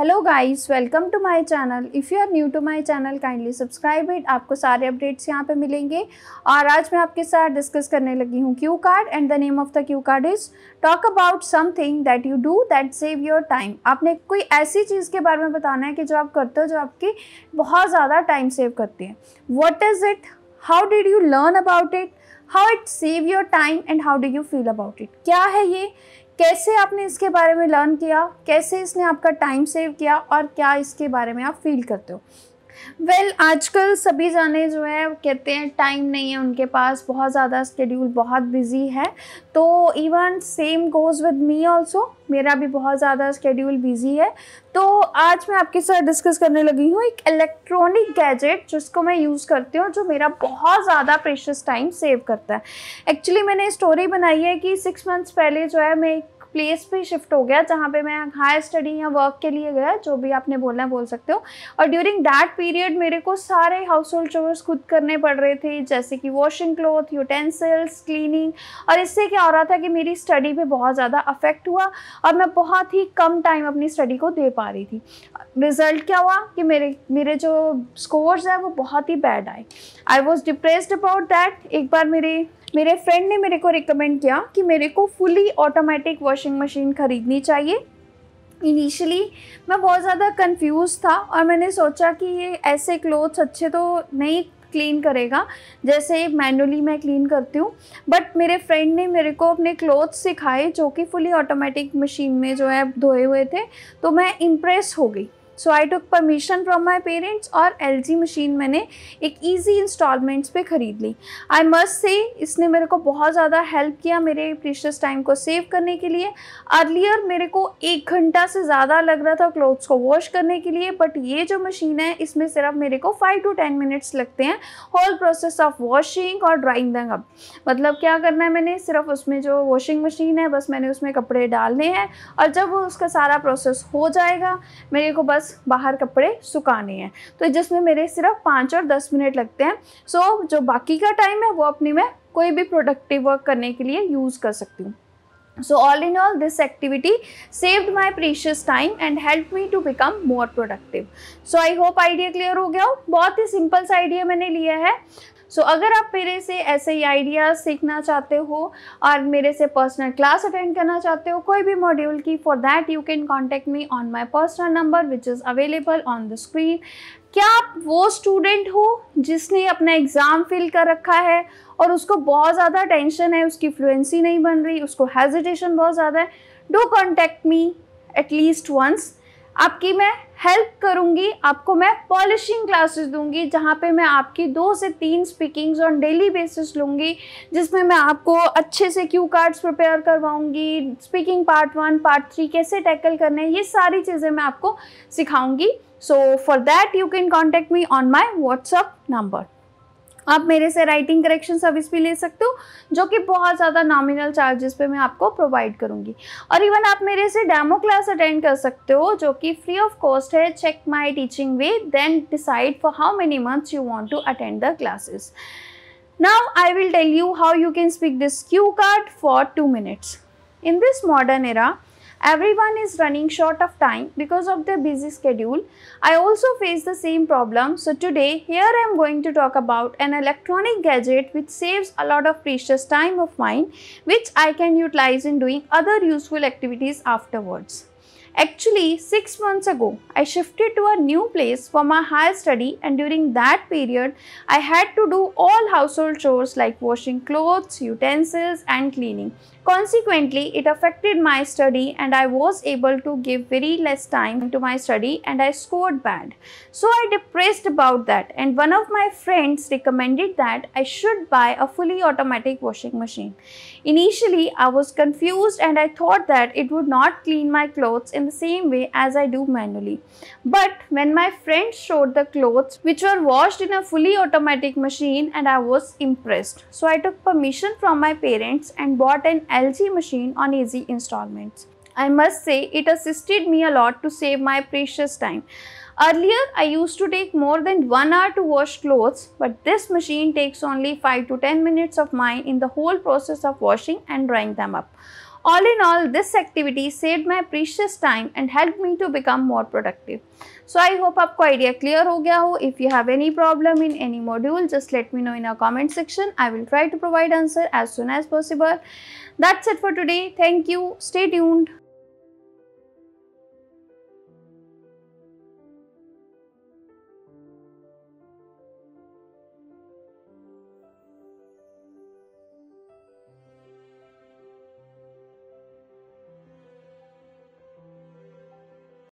Hello guys welcome to my channel if you are new to my channel kindly subscribe it आपको सारे updates यहाँ पे मिलेंगे और आज मैं आपके साथ डिस्कस करने लगी हूँ cue card and the name of the cue card is talk about something that you do that save your time आपने कोई ऐसी चीज़ के बारे में बताना है कि जो आप करते हो जो आपकी बहुत ज़्यादा टाइम सेव करती है what is it how did you learn about it how it save your time and how do you feel about it क्या है ये कैसे आपने इसके बारे में लर्न किया कैसे इसने आपका टाइम सेव किया और क्या इसके बारे में आप फील करते हो वेल well, आजकल सभी जाने जो है कहते हैं टाइम नहीं है उनके पास बहुत ज़्यादा स्केड्यूल बहुत बिजी है तो even same goes with me also मेरा भी बहुत ज़्यादा स्केड्यूल बिजी है तो आज मैं आपके साथ डिस्कस करने लगी हूँ एक इलेक्ट्रॉनिक गैजेट जिसको मैं यूज़ करती हूँ जो मेरा बहुत ज़्यादा प्रेशस टाइम सेव करता है एक्चुअली मैंने स्टोरी बनाई है कि सिक्स मंथ्स पहले जो है मैं एक प्लेस पे शिफ्ट हो गया जहाँ पे मैं हायर स्टडी या वर्क के लिए गया जो भी आपने बोलना है बोल सकते हो और ड्यूरिंग दैट पीरियड मेरे को सारे हाउस होल्ड चोर्स खुद करने पड़ रहे थे जैसे कि वॉशिंग क्लोथ यूटेंसिल्स क्लीनिंग और इससे क्या हो रहा था कि मेरी स्टडी पर बहुत ज़्यादा अफेक्ट हुआ और मैं बहुत ही कम टाइम अपनी स्टडी को दे पा रही थी रिजल्ट क्या हुआ कि मेरे मेरे जो स्कोर्स हैं वो बहुत ही बैड आए I was depressed about that एक बार मेरे मेरे फ्रेंड ने मेरे को रिकमेंड किया कि मेरे को फुली ऑटोमेटिक वॉशिंग मशीन ख़रीदनी चाहिए इनिशियली मैं बहुत ज़्यादा कंफ्यूज था और मैंने सोचा कि ये ऐसे क्लोथ्स अच्छे तो नहीं क्लीन करेगा जैसे मैनुअली मैं क्लीन करती हूँ बट मेरे फ्रेंड ने मेरे को अपने क्लोथ सिखाए जो कि फुली ऑटोमेटिक मशीन में जो है धोए हुए थे तो मैं इम्प्रेस हो गई so I took permission from my parents और एल मशीन मैंने एक ईजी इंस्टॉलमेंट्स पे ख़रीद ली आई मस्ट से इसने मेरे को बहुत ज़्यादा हेल्प किया मेरे प्रीशियस टाइम को सेव करने के लिए अर्लियर मेरे को एक घंटा से ज़्यादा लग रहा था क्लोथ्स को वॉश करने के लिए बट ये जो मशीन है इसमें सिर्फ मेरे को फाइव टू टेन मिनट्स लगते हैं होल प्रोसेस ऑफ वॉशिंग और ड्राइंग दंग कप मतलब क्या करना है मैंने सिर्फ उसमें जो वॉशिंग मशीन है बस मैंने उसमें कपड़े डालने हैं और जब उसका सारा प्रोसेस हो जाएगा मेरे को बस बाहर कपड़े सुखाने हैं तो जिसमें मेरे सिर्फ पाँच और दस मिनट लगते हैं सो जो बाकी का टाइम है वो अपनी मैं कोई भी प्रोडक्टिव वर्क करने के लिए यूज़ कर सकती हूँ so all in all this activity saved my precious time and help me to become more productive so I hope idea clear हो गया हो बहुत ही सिंपल सा आइडिया मैंने लिया है सो so, अगर आप मेरे से ऐसे ही आइडियाज़ सीखना चाहते हो और मेरे से पर्सनल क्लास अटेंड करना चाहते हो कोई भी मॉड्यूल की for that you can contact me on my personal number which is available on the screen क्या आप वो स्टूडेंट हो जिसने अपना एग्ज़ाम फिल कर रखा है और उसको बहुत ज़्यादा टेंशन है उसकी फ्लुएंसी नहीं बन रही उसको हेजिटेशन बहुत ज़्यादा है do contact me at least once आपकी मैं हेल्प करूंगी आपको मैं पॉलिशिंग क्लासेस दूंगी जहाँ पे मैं आपकी दो से तीन स्पीकिंग्स ऑन डेली बेसिस लूँगी जिसमें मैं आपको अच्छे से क्यू कार्ड्स प्रिपेयर करवाऊँगी speaking part one part three कैसे टैकल करने ये सारी चीज़ें मैं आपको सिखाऊँगी so for that you can contact me on my WhatsApp number आप मेरे से राइटिंग करेक्शन सर्विस भी ले सकते हो जो कि बहुत ज़्यादा नॉमिनल चार्जेस पे मैं आपको प्रोवाइड करूँगी और इवन आप मेरे से डेमो क्लास अटेंड कर सकते हो जो कि फ्री ऑफ कॉस्ट है check my teaching way then decide for how many months you want to attend the classes now I will tell you how you can speak this Q card for two minutes in this modern era Everyone is running short of time because of their busy schedule. I also face the same problem. So today here I am going to talk about an electronic gadget which saves a lot of precious time of mine which I can utilize in doing other useful activities afterwards. Actually, 6 months ago, I shifted to a new place for my higher study and during that period, I had to do all household chores like washing clothes, utensils and cleaning. Consequently, it affected my study and I was able to give very less time to my study and I scored bad. So I depressed about that and one of my friends recommended that I should buy a fully automatic washing machine. Initially, I was confused and I thought that it would not clean my clothes in the same way as I do manually. But when my friend showed the clothes which were washed in a fully automatic machine and I was impressed. So I took permission from my parents and bought an LG machine on easy installments. I must say it assisted me a lot to save my precious time. Earlier, I used to take more than 1 hour to wash clothes, but this machine takes only 5 to 10 minutes of mine in the whole process of washing and drying them up. All in all, this activity saved my precious time and helped me to become more productive. So I hope आपको idea clear हो गया हो. If you have any problem in any module, just let me know in our comment section. I will try to provide answer as soon as possible. That's it for today. Thank you. Stay tuned.